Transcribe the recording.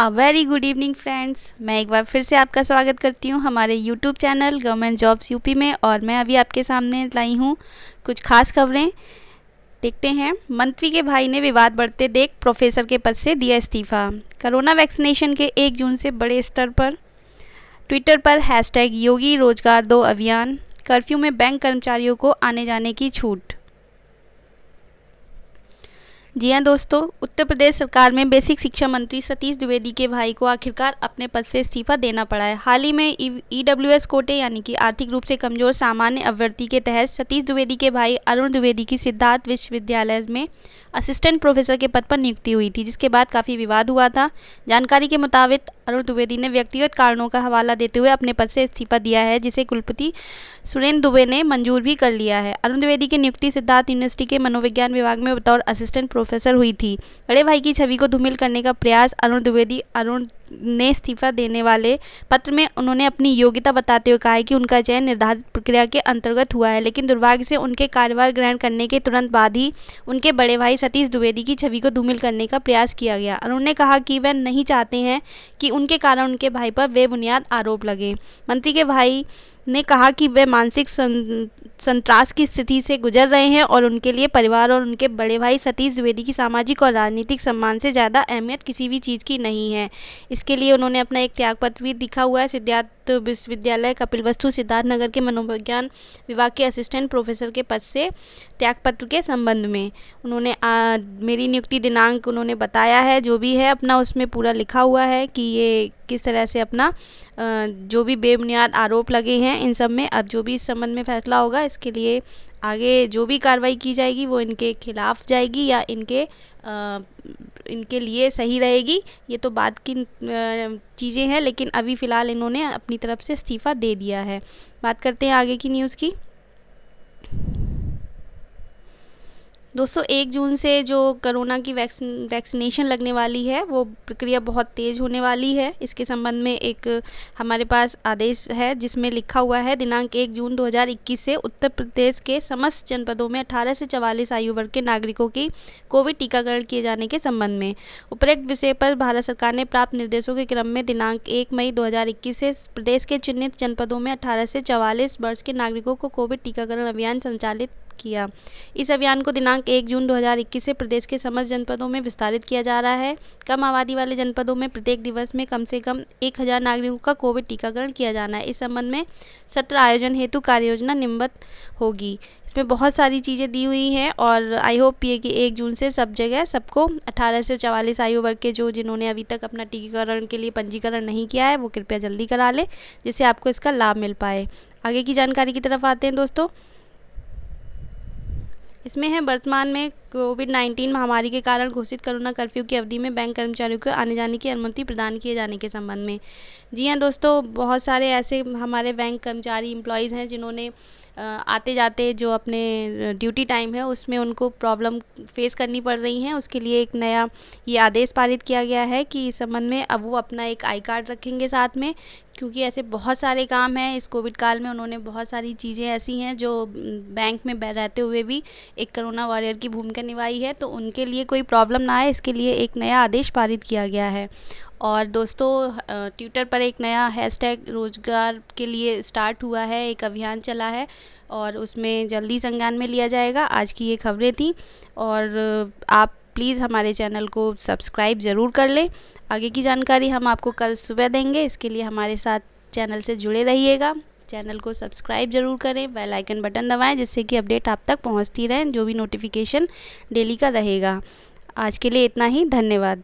अ very good evening friends मैं एक बार फिर से आपका स्वागत करती हूँ हमारे YouTube channel government jobs UP में और मैं अभी आपके सामने लाई हूँ कुछ खास खबरें देखते हैं मंत्री के भाई ने विवाद बढ़ते देख प्रोफेसर के पद से दिया इस्तीफा कोरोना वैक्सीनेशन के एक जून से बड़े स्तर पर ट्विटर पर हैशटैग योगी रोजगार दो अभियान कर्फ्यू में बैंक कर्मचारियों को आने जाने की छूट जी हाँ दोस्तों उत्तर प्रदेश सरकार में बेसिक शिक्षा मंत्री सतीश द्विवेदी के भाई को आखिरकार अपने पद से इस्तीफा देना पड़ा है हाल ही में ई डब्ल्यू e एस कोटे यानी कि आर्थिक रूप से कमजोर सामान्य अभ्यर्थी के तहत सतीश द्विवेदी के भाई अरुण द्विवेदी की सिद्धार्थ विश्वविद्यालय में असिस्टेंट प्रोफेसर के पद पर नियुक्ति हुई थी जिसके बाद काफ़ी विवाद हुआ था जानकारी के मुताबिक अरुण द्विवेदी ने व्यक्तिगत कारणों का हवाला देते हुए अपने पद से इस्तीफा दिया है जिसे कुलपति सुरेंद्र दुबे ने मंजूर भी कर लिया है अरुण द्विवेदी की नियुक्ति सिद्धार्थ यूनिवर्सिटी के मनोविज्ञान विभाग में बतौर असिस्टेंट प्रोफेसर हुई थी बड़े भाई की छवि को धूमिल करने का प्रयास अरुण द्विवेदी अरुण ने इस्तीफा देने वाले पत्र में उन्होंने अपनी योग्यता बताते हुए कहा है कि उनका चयन निर्धारित प्रक्रिया के अंतर्गत हुआ है लेकिन दुर्भाग्य से उनके कार्यभार ग्रहण करने के तुरंत बाद ही उनके बड़े भाई सतीश द्विवेदी की छवि को धूमिल करने का प्रयास किया गया अरुण ने कहा कि वह नहीं चाहते हैं कि उनके कारण उनके भाई पर बेबुनियाद आरोप लगे मंत्री के भाई ने कहा कि वे मानसिक संतरास की स्थिति से गुजर रहे हैं और उनके लिए परिवार और उनके बड़े भाई सतीश द्विवेदी की सामाजिक और राजनीतिक सम्मान से ज़्यादा अहमियत किसी भी चीज़ की नहीं है इसके लिए उन्होंने अपना एक त्यागपत्र भी दिखा हुआ है सिद्धार्थ मुक्त विश्वविद्यालय कपिलवस्तु सिद्धार्थनगर के मनोविज्ञान विभाग के असिस्टेंट प्रोफेसर के पद से त्यागपत्र के संबंध में उन्होंने आ, मेरी नियुक्ति दिनांक उन्होंने बताया है जो भी है अपना उसमें पूरा लिखा हुआ है कि ये किस तरह से अपना जो भी बेबुनियाद आरोप लगे हैं इन सब में अब जो भी इस संबंध में फैसला होगा इसके लिए आगे जो भी कार्रवाई की जाएगी वो इनके खिलाफ जाएगी या इनके आ, इनके लिए सही रहेगी ये तो बात की चीज़ें हैं लेकिन अभी फ़िलहाल इन्होंने अपनी तरफ से इस्तीफ़ा दे दिया है बात करते हैं आगे की न्यूज़ की दोस्तों एक जून से जो कोरोना की वैक्सीन वैक्सीनेशन लगने वाली है वो प्रक्रिया बहुत तेज़ होने वाली है इसके संबंध में एक हमारे पास आदेश है जिसमें लिखा हुआ है दिनांक एक जून 2021 से उत्तर प्रदेश के समस्त जनपदों में 18 से 44 आयु वर्ग के नागरिकों की कोविड टीकाकरण किए जाने के संबंध में उपरोक्त विषय पर भारत सरकार ने प्राप्त निर्देशों के क्रम में दिनांक एक मई दो से प्रदेश के चिन्हित जनपदों में अठारह से चवालीस वर्ष के नागरिकों को कोविड टीकाकरण अभियान संचालित किया इस अभियान को दिनांक एक जून 2021 से प्रदेश के समस्त जनपदों में विस्तारित किया जा रहा है कम आबादी वाले जनपदों में प्रत्येक दिवस में कम से कम एक नागरिकों का कोविड टीकाकरण किया जाना है इस संबंध में सत्र आयोजन हेतु कार्य योजना निम्बित होगी इसमें बहुत सारी चीज़ें दी हुई हैं और आई होप ये कि एक जून से सब जगह सबको 18 से चवालीस आयु वर्ग के जो जिन्होंने अभी तक अपना टीकाकरण के लिए पंजीकरण नहीं किया है वो कृपया जल्दी करा लें जिससे आपको इसका लाभ मिल पाए आगे की जानकारी की तरफ आते हैं दोस्तों इसमें है वर्तमान में कोविड 19 महामारी के कारण घोषित कोरोना कर्फ्यू की अवधि में बैंक कर्मचारियों को आने जाने की अनुमति प्रदान किए जाने के संबंध में जी हाँ दोस्तों बहुत सारे ऐसे हमारे बैंक कर्मचारी इम्प्लॉयज़ हैं जिन्होंने आते जाते जो अपने ड्यूटी टाइम है उसमें उनको प्रॉब्लम फेस करनी पड़ रही हैं उसके लिए एक नया ये आदेश पारित किया गया है कि इस संबंध में अब वो अपना एक आई कार्ड रखेंगे साथ में क्योंकि ऐसे बहुत सारे काम हैं इस कोविड काल में उन्होंने बहुत सारी चीज़ें ऐसी हैं जो बैंक में रहते हुए भी एक करोना वॉरियर की भूमिका निभाई है तो उनके लिए कोई प्रॉब्लम ना आए इसके लिए एक नया आदेश पारित किया गया है और दोस्तों ट्विटर पर एक नया हैशटैग रोज़गार के लिए स्टार्ट हुआ है एक अभियान चला है और उसमें जल्दी संज्ञान में लिया जाएगा आज की ये खबरें थी और आप प्लीज़ हमारे चैनल को सब्सक्राइब ज़रूर कर लें आगे की जानकारी हम आपको कल सुबह देंगे इसके लिए हमारे साथ चैनल से जुड़े रहिएगा चैनल को सब्सक्राइब जरूर करें बेल आइकन बटन दबाएं जिससे कि अपडेट आप तक पहुंचती रहें जो भी नोटिफिकेशन डेली का रहेगा आज के लिए इतना ही धन्यवाद